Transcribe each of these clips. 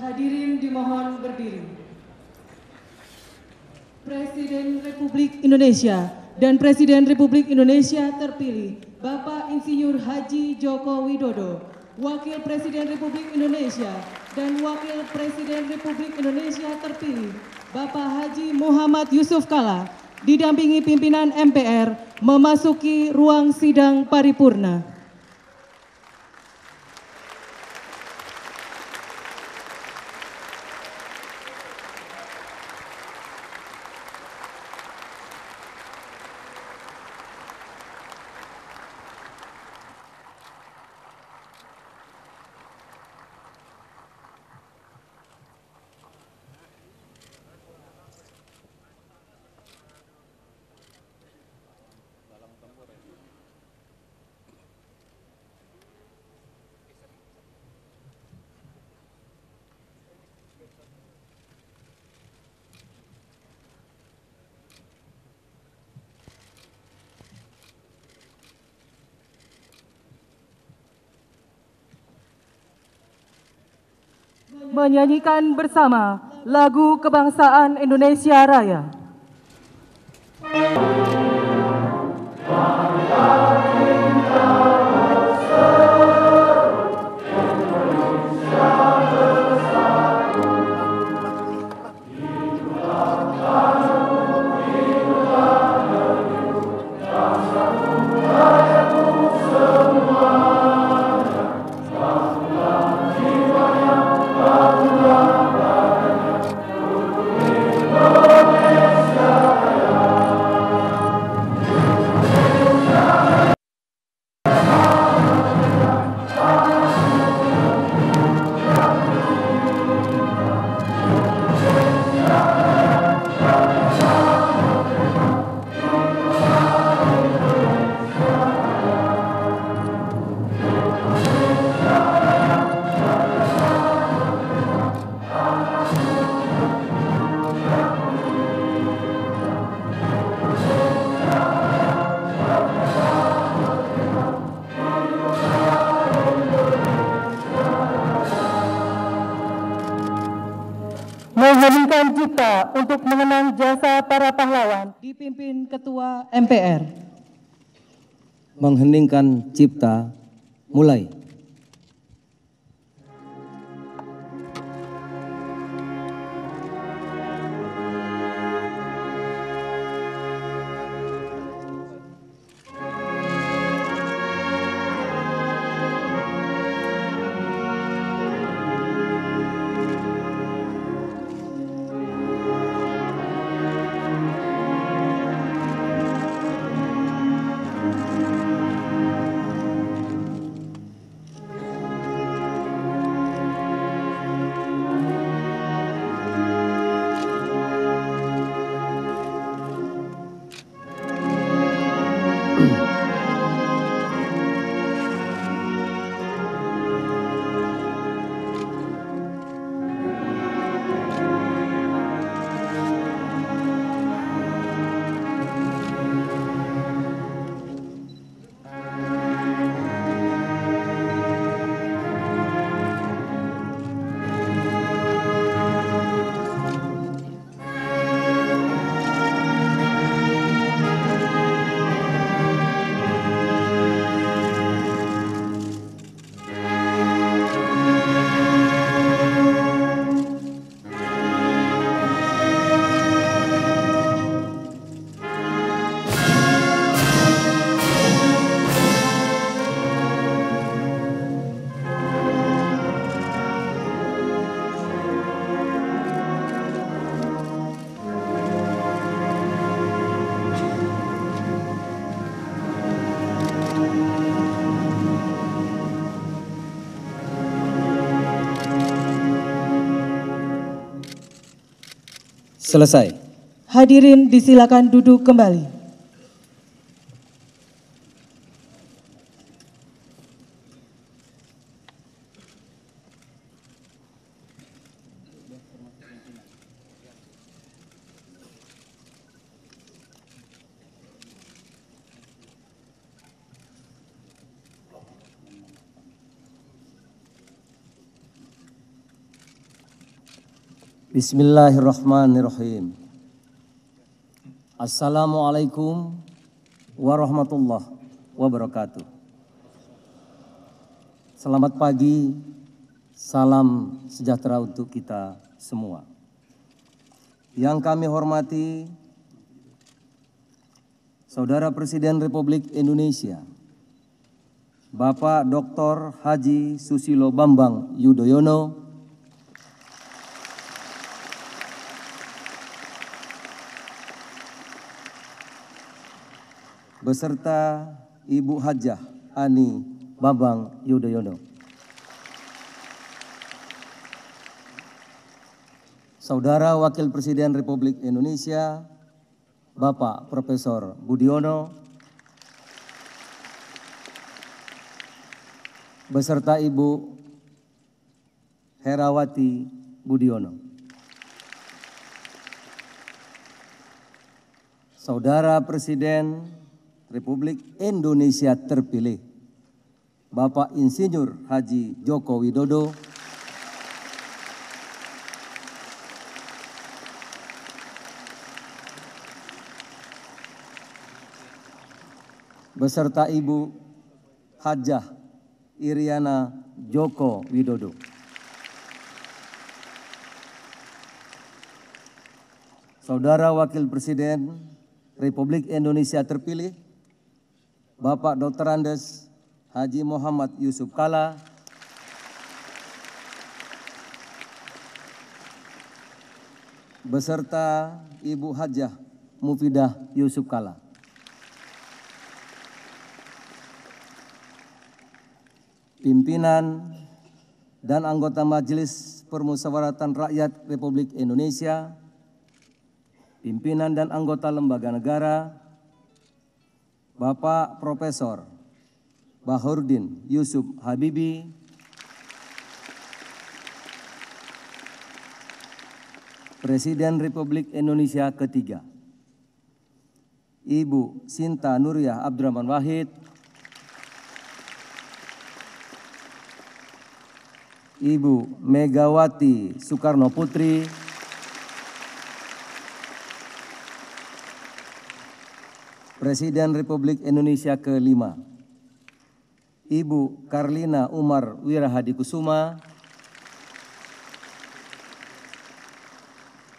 Hadirin dimohon berdiri. Presiden Republik Indonesia dan Presiden Republik Indonesia terpilih Bapak Insinyur Haji Joko Widodo, Wakil Presiden Republik Indonesia dan Wakil Presiden Republik Indonesia terpilih Bapak Haji Muhammad Yusuf Kala didampingi pimpinan MPR memasuki ruang sidang paripurna. menyanyikan bersama lagu kebangsaan Indonesia Raya. mengheningkan cipta mulai Selesai. Hadirin disilakan duduk kembali. Bismillahirrahmanirrahim. Assalamualaikum warahmatullahi wabarakatuh. Selamat pagi, salam sejahtera untuk kita semua. Yang kami hormati, Saudara Presiden Republik Indonesia, Bapak Dr. Haji Susilo Bambang Yudhoyono, beserta Ibu Hajah Ani Bambang Yudhoyono. Saudara Wakil Presiden Republik Indonesia, Bapak Profesor Budiono, beserta Ibu Herawati Budiono. Saudara Presiden Republik Indonesia terpilih, Bapak Insinyur Haji Joko Widodo, beserta Ibu Hajah Iriana Joko Widodo. Saudara Wakil Presiden Republik Indonesia terpilih, Bapak Dr. Andes Haji Muhammad Yusuf Kala, beserta Ibu Hajah Mufidah Yusuf Kala. Pimpinan dan anggota Majelis Permusyawaratan Rakyat Republik Indonesia, pimpinan dan anggota lembaga negara, Bapak Profesor Bahurdin Yusuf Habibi, Presiden Republik Indonesia ketiga. Ibu Sinta Nuriyah Abdurrahman Wahid, Ibu Megawati Soekarno Putri, Presiden Republik Indonesia ke-5, Ibu Karlina Umar Wirahadi Kusuma,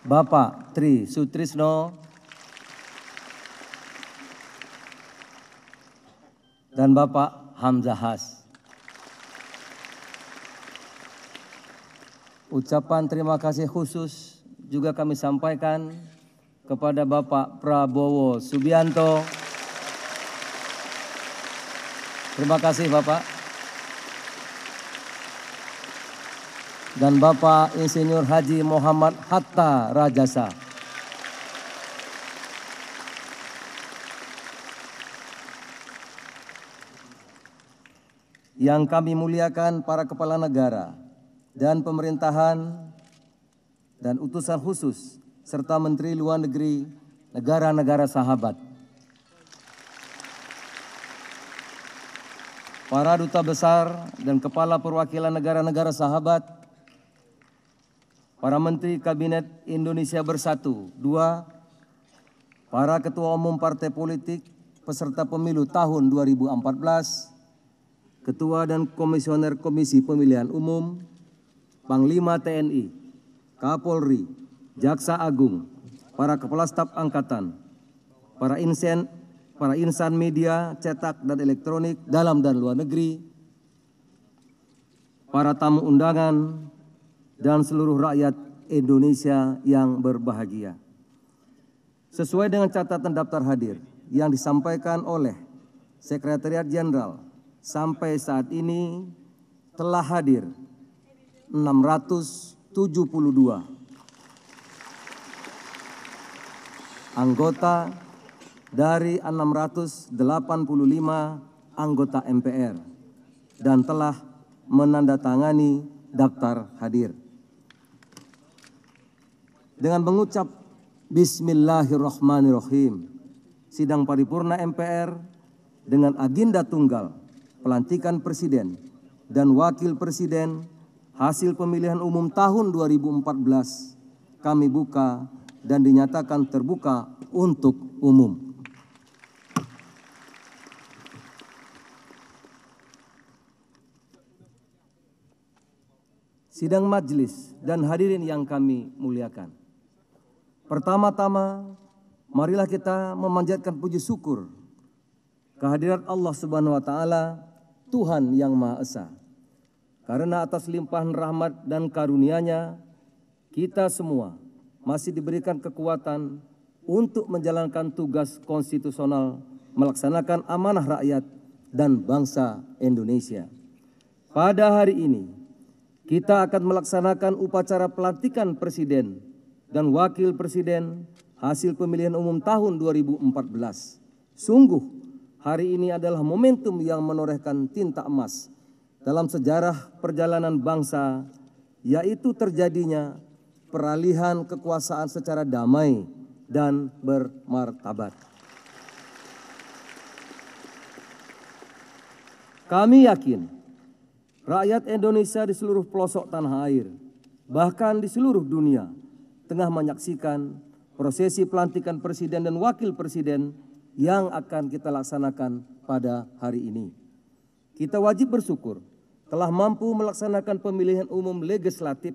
Bapak Tri Sutrisno, dan Bapak Hamzah Has. Ucapan terima kasih khusus juga kami sampaikan kepada Bapak Prabowo Subianto. Terima kasih Bapak. Dan Bapak Insinyur Haji Muhammad Hatta Rajasa. Yang kami muliakan para kepala negara dan pemerintahan dan utusan khusus serta Menteri Luar Negeri negara-negara sahabat. para duta besar dan kepala perwakilan negara-negara sahabat, para menteri kabinet Indonesia Bersatu. Dua, para ketua umum partai politik peserta pemilu tahun 2014, ketua dan komisioner Komisi Pemilihan Umum, Panglima TNI, Kapolri, Jaksa Agung, para kepala staf angkatan, para insen para insan media, cetak dan elektronik dalam dan luar negeri, para tamu undangan, dan seluruh rakyat Indonesia yang berbahagia. Sesuai dengan catatan daftar hadir yang disampaikan oleh Sekretariat Jenderal, sampai saat ini telah hadir 672 anggota dari 685 anggota MPR dan telah menandatangani daftar hadir. Dengan mengucap Bismillahirrahmanirrahim, sidang paripurna MPR dengan agenda tunggal pelantikan Presiden dan Wakil Presiden hasil pemilihan umum tahun 2014 kami buka dan dinyatakan terbuka untuk umum. sidang majelis dan hadirin yang kami muliakan. Pertama-tama, marilah kita memanjatkan puji syukur kehadiran Allah Subhanahu wa taala, Tuhan yang Maha Esa. Karena atas limpahan rahmat dan karunia-Nya, kita semua masih diberikan kekuatan untuk menjalankan tugas konstitusional, melaksanakan amanah rakyat dan bangsa Indonesia. Pada hari ini, kita akan melaksanakan upacara pelantikan Presiden dan Wakil Presiden hasil pemilihan umum tahun 2014. Sungguh, hari ini adalah momentum yang menorehkan tinta emas dalam sejarah perjalanan bangsa, yaitu terjadinya peralihan kekuasaan secara damai dan bermartabat. Kami yakin rakyat Indonesia di seluruh pelosok tanah air, bahkan di seluruh dunia, tengah menyaksikan prosesi pelantikan presiden dan wakil presiden yang akan kita laksanakan pada hari ini. Kita wajib bersyukur telah mampu melaksanakan pemilihan umum legislatif,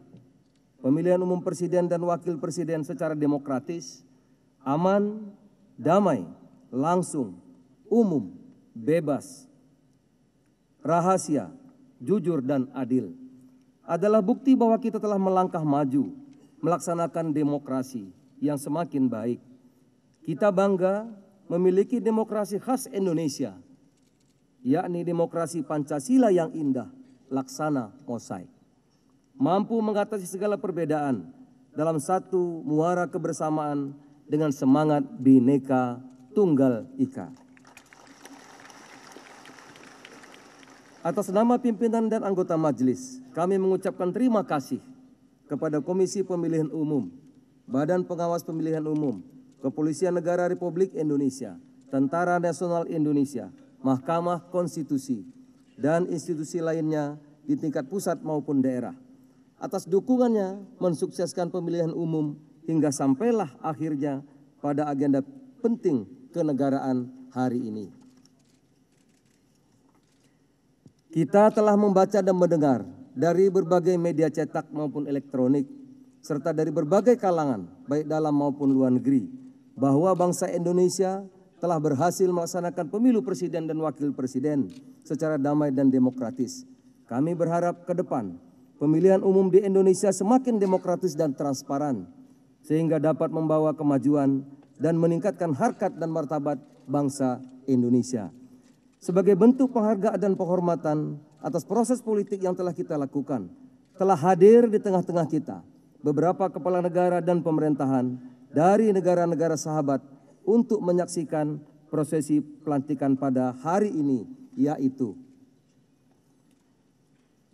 pemilihan umum presiden dan wakil presiden secara demokratis, aman, damai, langsung, umum, bebas, rahasia, jujur, dan adil adalah bukti bahwa kita telah melangkah maju, melaksanakan demokrasi yang semakin baik. Kita bangga memiliki demokrasi khas Indonesia, yakni demokrasi Pancasila yang indah, laksana mosaik. Mampu mengatasi segala perbedaan dalam satu muara kebersamaan dengan semangat bineka tunggal ika. Atas nama pimpinan dan anggota majelis, kami mengucapkan terima kasih kepada Komisi Pemilihan Umum, Badan Pengawas Pemilihan Umum, Kepolisian Negara Republik Indonesia, Tentara Nasional Indonesia, Mahkamah Konstitusi, dan institusi lainnya di tingkat pusat maupun daerah. Atas dukungannya mensukseskan pemilihan umum hingga sampailah akhirnya pada agenda penting kenegaraan hari ini. Kita telah membaca dan mendengar dari berbagai media cetak maupun elektronik, serta dari berbagai kalangan, baik dalam maupun luar negeri, bahwa bangsa Indonesia telah berhasil melaksanakan pemilu presiden dan wakil presiden secara damai dan demokratis. Kami berharap ke depan pemilihan umum di Indonesia semakin demokratis dan transparan, sehingga dapat membawa kemajuan dan meningkatkan harkat dan martabat bangsa Indonesia sebagai bentuk penghargaan dan penghormatan atas proses politik yang telah kita lakukan, telah hadir di tengah-tengah kita beberapa kepala negara dan pemerintahan dari negara-negara sahabat untuk menyaksikan prosesi pelantikan pada hari ini, yaitu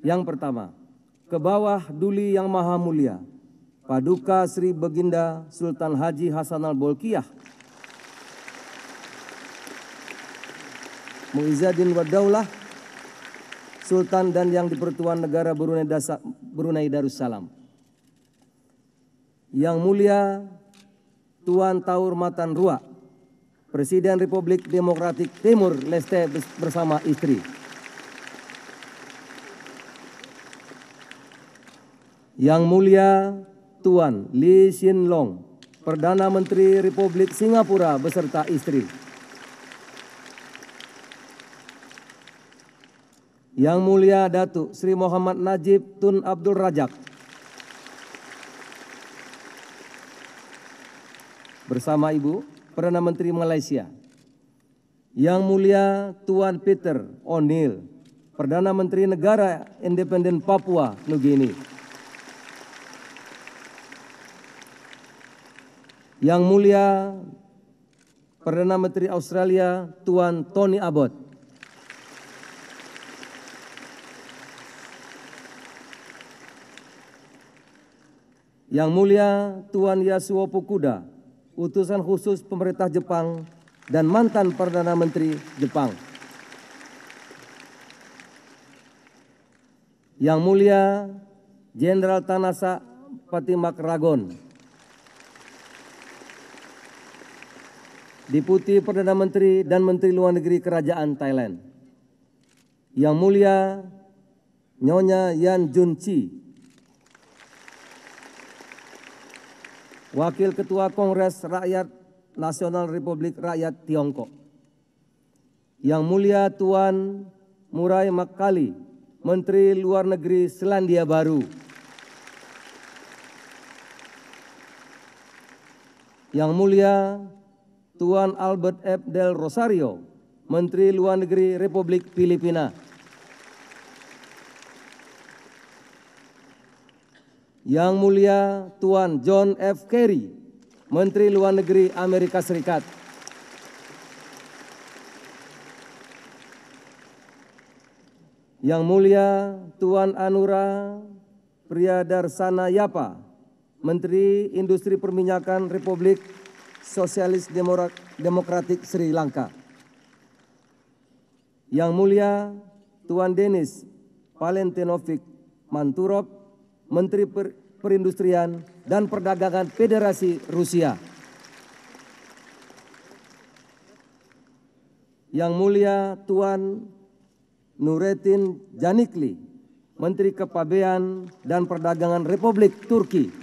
yang pertama, ke bawah duli yang maha mulia, Paduka Sri Beginda Sultan Haji Hasan al-Bolkiah Muizzadin Wadaulah, Sultan dan yang di Pertuan Negara Brunei, Dasa, Brunei Darussalam. Yang Mulia Tuan Taur Matan Rua, Presiden Republik Demokratik Timur Leste bersama istri. Yang Mulia Tuan Lee Hsien Long, Perdana Menteri Republik Singapura beserta istri. Yang Mulia Datu Sri Muhammad Najib Tun Abdul Rajak. Bersama Ibu Perdana Menteri Malaysia. Yang Mulia Tuan Peter O'Neill, Perdana Menteri Negara Independen Papua Nugini. Yang Mulia Perdana Menteri Australia Tuan Tony Abbott. Yang Mulia Tuan Yasuo Fukuda, utusan khusus pemerintah Jepang dan mantan Perdana Menteri Jepang. Yang Mulia Jenderal Tanasa Patimak Ragon, Deputi Perdana Menteri dan Menteri Luar Negeri Kerajaan Thailand. Yang Mulia Nyonya Yan Jun Chi, Wakil Ketua Kongres Rakyat Nasional Republik Rakyat Tiongkok. Yang Mulia Tuan Murai Makali, Menteri Luar Negeri Selandia Baru. Yang Mulia Tuan Albert F. Del Rosario, Menteri Luar Negeri Republik Filipina. Yang Mulia Tuan John F. Kerry, Menteri Luar Negeri Amerika Serikat. Yang Mulia Tuan Anura Priyadarsana Yapa, Menteri Industri Perminyakan Republik Sosialis Demokratik Sri Lanka. Yang Mulia Tuan Denis Valentinovic Manturop, Menteri per Perindustrian dan Perdagangan Federasi Rusia. Yang Mulia Tuan Nuretin Janikli, Menteri Kepabean dan Perdagangan Republik Turki.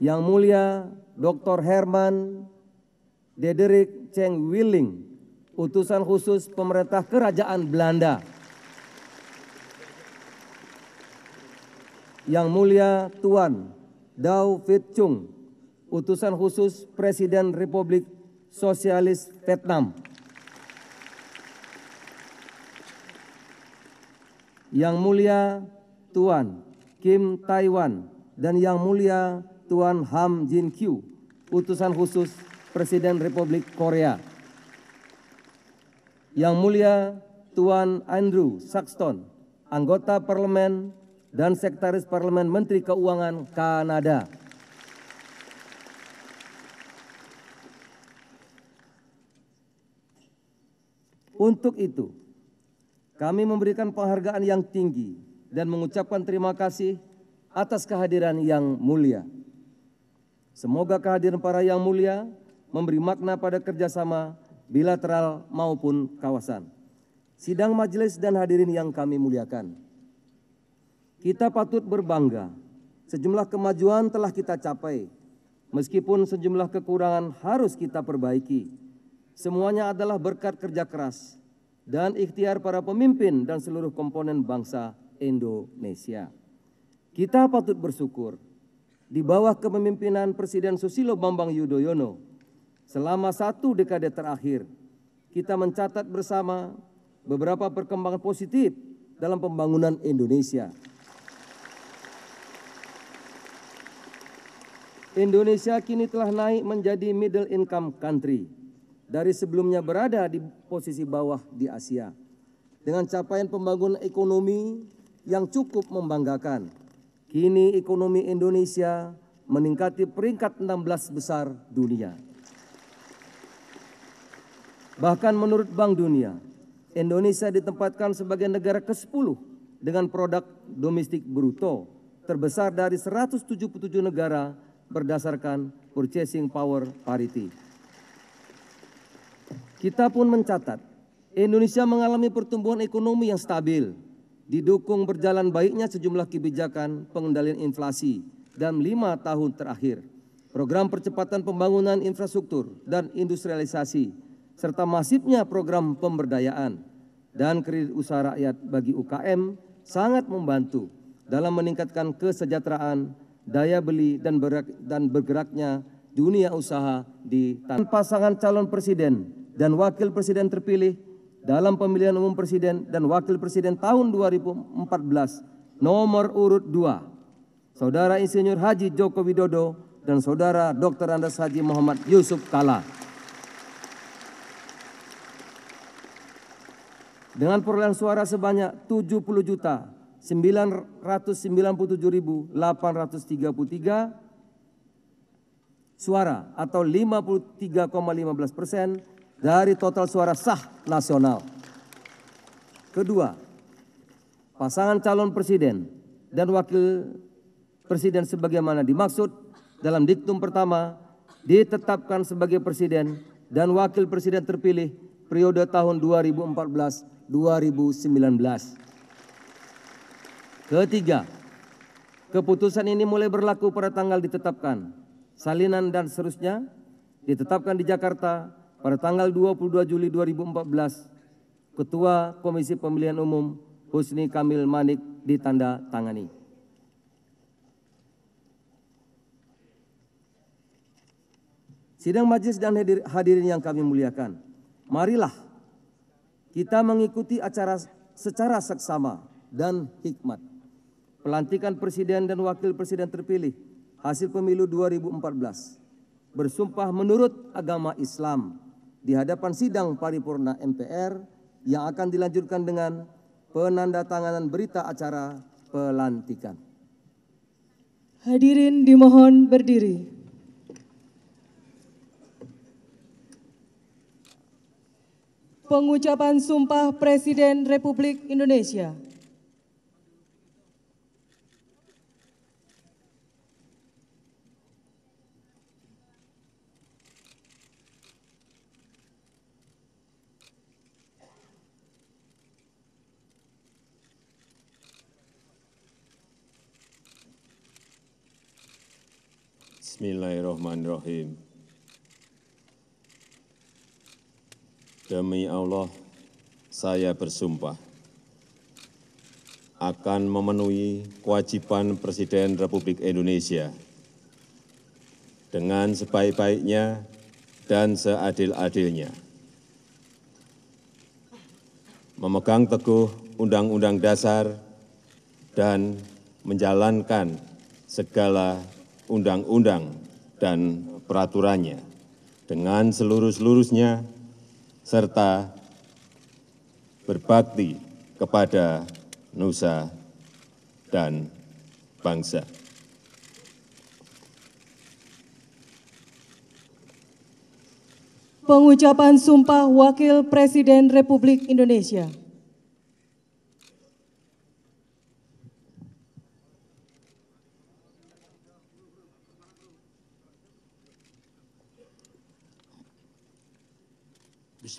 Yang Mulia Dr. Herman Dederik Cheng Willing, utusan khusus pemerintah Kerajaan Belanda. Yang Mulia Tuan Dao Viet Chung, utusan khusus Presiden Republik Sosialis Vietnam. Yang Mulia Tuan Kim Taiwan dan Yang Mulia Tuan Ham Jin Kyu, utusan khusus Presiden Republik Korea. Yang Mulia Tuan Andrew Saxton, anggota parlemen dan Sekretaris Parlemen Menteri Keuangan Kanada. Untuk itu, kami memberikan penghargaan yang tinggi dan mengucapkan terima kasih atas kehadiran yang mulia. Semoga kehadiran para yang mulia memberi makna pada kerjasama bilateral maupun kawasan. Sidang majelis dan hadirin yang kami muliakan. Kita patut berbangga, sejumlah kemajuan telah kita capai, meskipun sejumlah kekurangan harus kita perbaiki. Semuanya adalah berkat kerja keras dan ikhtiar para pemimpin dan seluruh komponen bangsa Indonesia. Kita patut bersyukur di bawah kepemimpinan Presiden Susilo Bambang Yudhoyono selama satu dekade terakhir kita mencatat bersama beberapa perkembangan positif dalam pembangunan Indonesia. Indonesia kini telah naik menjadi middle income country dari sebelumnya berada di posisi bawah di Asia. Dengan capaian pembangunan ekonomi yang cukup membanggakan, kini ekonomi Indonesia meningkat di peringkat 16 besar dunia. Bahkan menurut Bank Dunia, Indonesia ditempatkan sebagai negara ke-10 dengan produk domestik bruto terbesar dari 177 negara berdasarkan purchasing power parity. Kita pun mencatat Indonesia mengalami pertumbuhan ekonomi yang stabil, didukung berjalan baiknya sejumlah kebijakan pengendalian inflasi dan lima tahun terakhir, program percepatan pembangunan infrastruktur dan industrialisasi, serta masifnya program pemberdayaan dan kredit usaha rakyat bagi UKM sangat membantu dalam meningkatkan kesejahteraan daya beli dan bergerak, dan bergeraknya dunia usaha di tanah. Pasangan calon presiden dan wakil presiden terpilih dalam pemilihan umum presiden dan wakil presiden tahun 2014 nomor urut 2 Saudara Insinyur Haji Joko Widodo dan Saudara Dr. Andes Haji Muhammad Yusuf Kala. Dengan perolehan suara sebanyak 70 juta 997.833 suara atau 53,15 persen dari total suara sah nasional. Kedua, pasangan calon presiden dan wakil presiden sebagaimana dimaksud dalam diktum pertama ditetapkan sebagai presiden dan wakil presiden terpilih periode tahun 2014-2019. Ketiga, keputusan ini mulai berlaku pada tanggal ditetapkan. Salinan dan seterusnya ditetapkan di Jakarta pada tanggal 22 Juli 2014. Ketua Komisi Pemilihan Umum Husni Kamil Manik ditanda tangani. Sidang majelis dan hadirin yang kami muliakan, marilah kita mengikuti acara secara seksama dan hikmat pelantikan presiden dan wakil presiden terpilih hasil pemilu 2014. Bersumpah menurut agama Islam di hadapan sidang paripurna MPR yang akan dilanjutkan dengan penandatanganan berita acara pelantikan. Hadirin dimohon berdiri. Pengucapan Sumpah Presiden Republik Indonesia. Bismillahirrahmanirrahim. Demi Allah, saya bersumpah akan memenuhi kewajiban Presiden Republik Indonesia dengan sebaik-baiknya dan seadil-adilnya. Memegang teguh Undang-Undang Dasar dan menjalankan segala undang-undang dan peraturannya dengan seluruh-seluruhnya serta berbakti kepada nusa dan bangsa. Pengucapan Sumpah Wakil Presiden Republik Indonesia.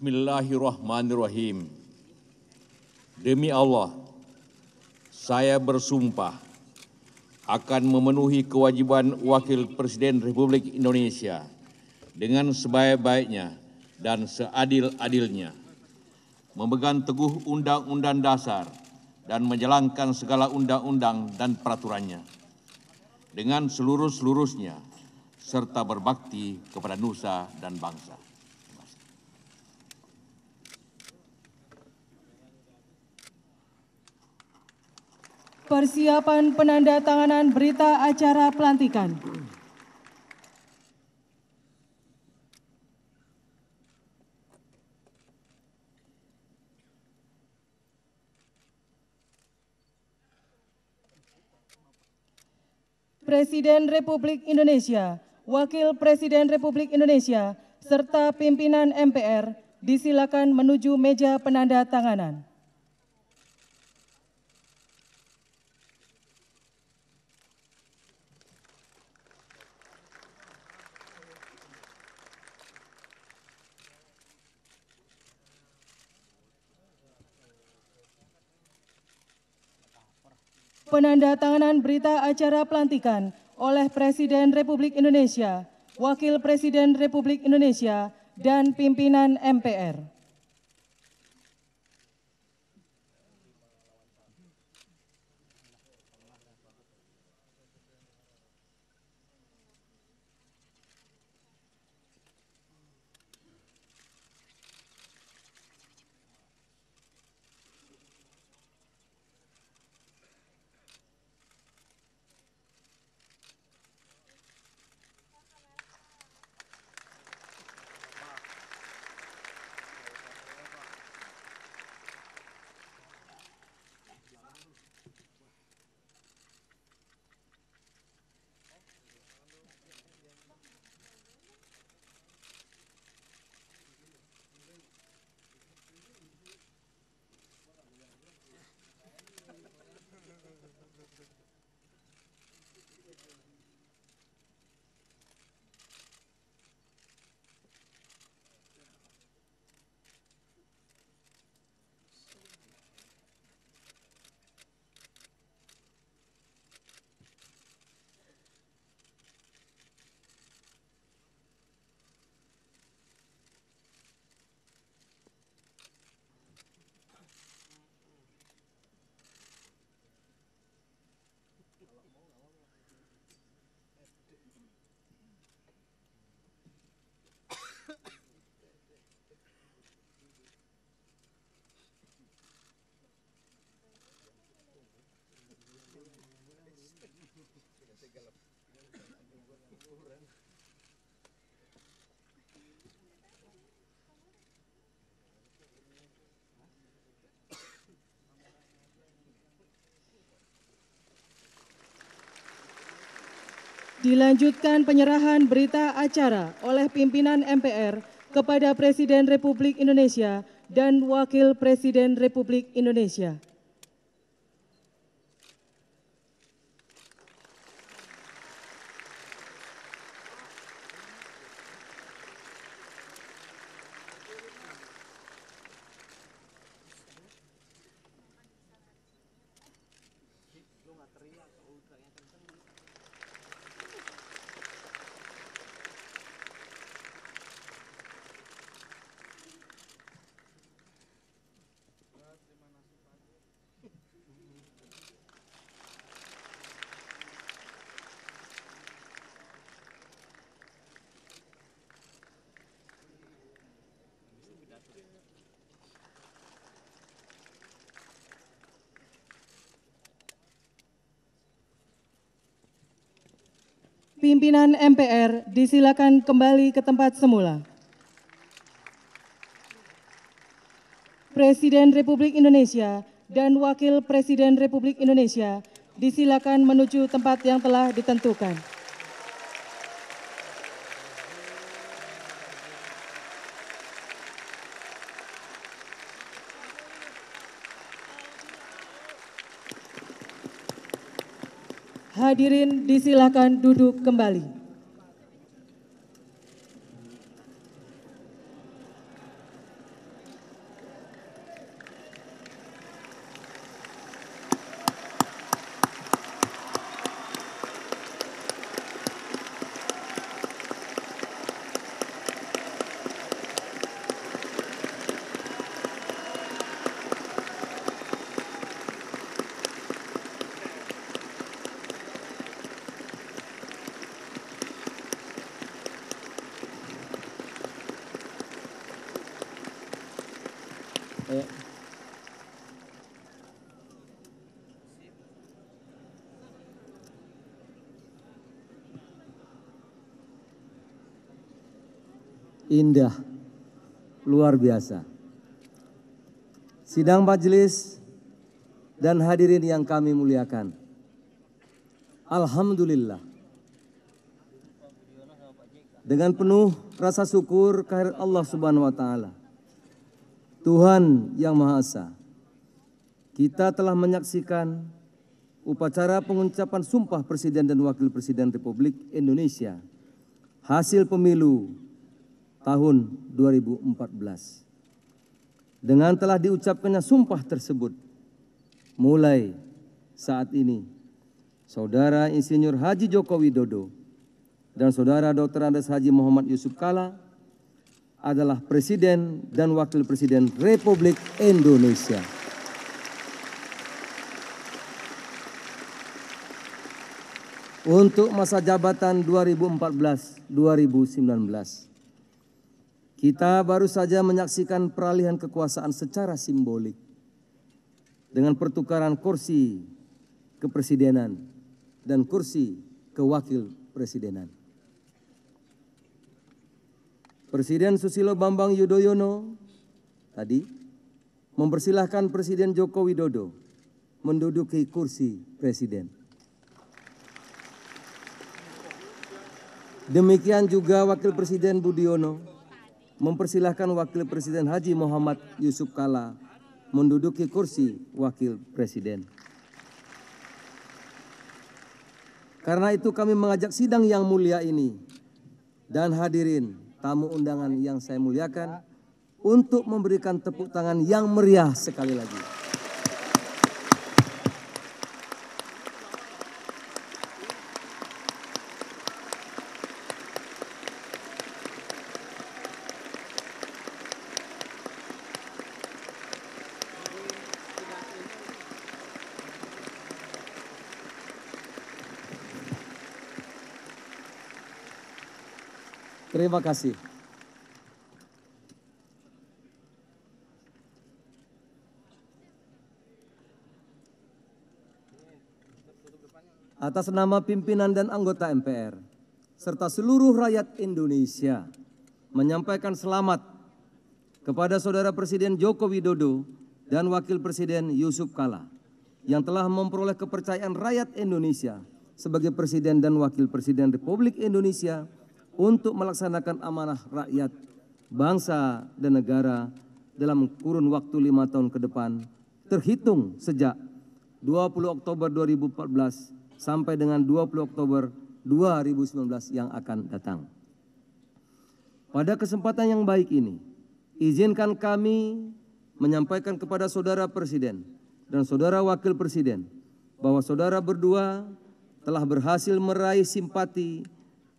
Bismillahirrahmanirrahim. Demi Allah, saya bersumpah akan memenuhi kewajiban Wakil Presiden Republik Indonesia dengan sebaik-baiknya dan seadil-adilnya, memegang teguh undang-undang dasar dan menjalankan segala undang-undang dan peraturannya dengan seluruh-seluruhnya serta berbakti kepada nusa dan bangsa. persiapan penanda tanganan berita acara pelantikan. Presiden Republik Indonesia, Wakil Presiden Republik Indonesia, serta pimpinan MPR disilakan menuju meja penanda tanganan. penandatanganan berita acara pelantikan oleh Presiden Republik Indonesia, Wakil Presiden Republik Indonesia, dan pimpinan MPR. Dilanjutkan penyerahan berita acara oleh pimpinan MPR kepada Presiden Republik Indonesia dan Wakil Presiden Republik Indonesia. pimpinan MPR disilakan kembali ke tempat semula. Presiden Republik Indonesia dan Wakil Presiden Republik Indonesia disilakan menuju tempat yang telah ditentukan. hadirin disilahkan duduk kembali. indah, luar biasa. Sidang majelis dan hadirin yang kami muliakan. Alhamdulillah. Dengan penuh rasa syukur kehadirat Allah Subhanahu wa taala. Tuhan yang Maha Esa. Kita telah menyaksikan upacara pengucapan sumpah Presiden dan Wakil Presiden Republik Indonesia. Hasil pemilu tahun 2014. Dengan telah diucapkannya sumpah tersebut, mulai saat ini, Saudara Insinyur Haji Joko Widodo dan Saudara Dr. Andes Haji Muhammad Yusuf Kala adalah Presiden dan Wakil Presiden Republik Indonesia. Untuk masa jabatan 2014-2019. Kita baru saja menyaksikan peralihan kekuasaan secara simbolik dengan pertukaran kursi kepresidenan dan kursi kewakil presidenan. Presiden Susilo Bambang Yudhoyono tadi mempersilahkan Presiden Joko Widodo menduduki kursi presiden. Demikian juga Wakil Presiden Budiono mempersilahkan Wakil Presiden Haji Muhammad Yusuf Kala menduduki kursi Wakil Presiden. Karena itu kami mengajak sidang yang mulia ini dan hadirin tamu undangan yang saya muliakan untuk memberikan tepuk tangan yang meriah sekali lagi. Terima kasih. Atas nama pimpinan dan anggota MPR, serta seluruh rakyat Indonesia, menyampaikan selamat kepada Saudara Presiden Joko Widodo dan Wakil Presiden Yusuf Kala yang telah memperoleh kepercayaan rakyat Indonesia sebagai Presiden dan Wakil Presiden Republik Indonesia untuk melaksanakan amanah rakyat, bangsa, dan negara dalam kurun waktu lima tahun ke depan, terhitung sejak 20 Oktober 2014 sampai dengan 20 Oktober 2019 yang akan datang. Pada kesempatan yang baik ini, izinkan kami menyampaikan kepada saudara presiden dan saudara wakil presiden bahwa saudara berdua telah berhasil meraih simpati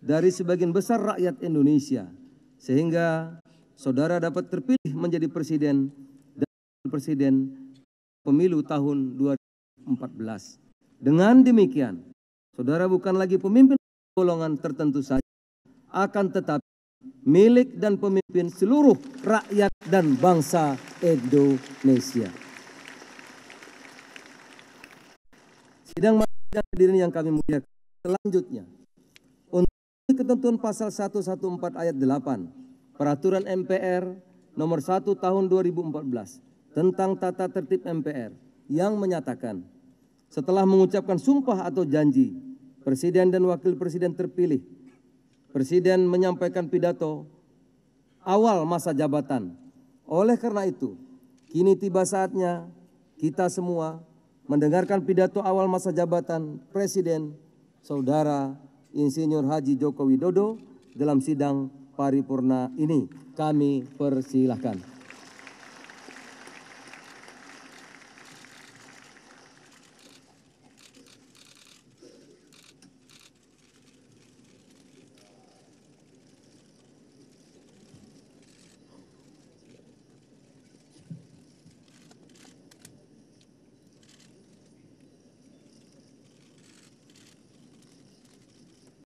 dari sebagian besar rakyat Indonesia sehingga saudara dapat terpilih menjadi presiden dan presiden pemilu tahun 2014. Dengan demikian, saudara bukan lagi pemimpin golongan tertentu saja, akan tetapi milik dan pemimpin seluruh rakyat dan bangsa Indonesia. Sidang majelis yang kami muliakan selanjutnya ketentuan pasal 114 ayat 8 Peraturan MPR nomor 1 tahun 2014 tentang tata tertib MPR yang menyatakan setelah mengucapkan sumpah atau janji presiden dan wakil presiden terpilih presiden menyampaikan pidato awal masa jabatan oleh karena itu kini tiba saatnya kita semua mendengarkan pidato awal masa jabatan presiden saudara Insinyur Haji Joko Widodo dalam sidang paripurna ini. Kami persilahkan.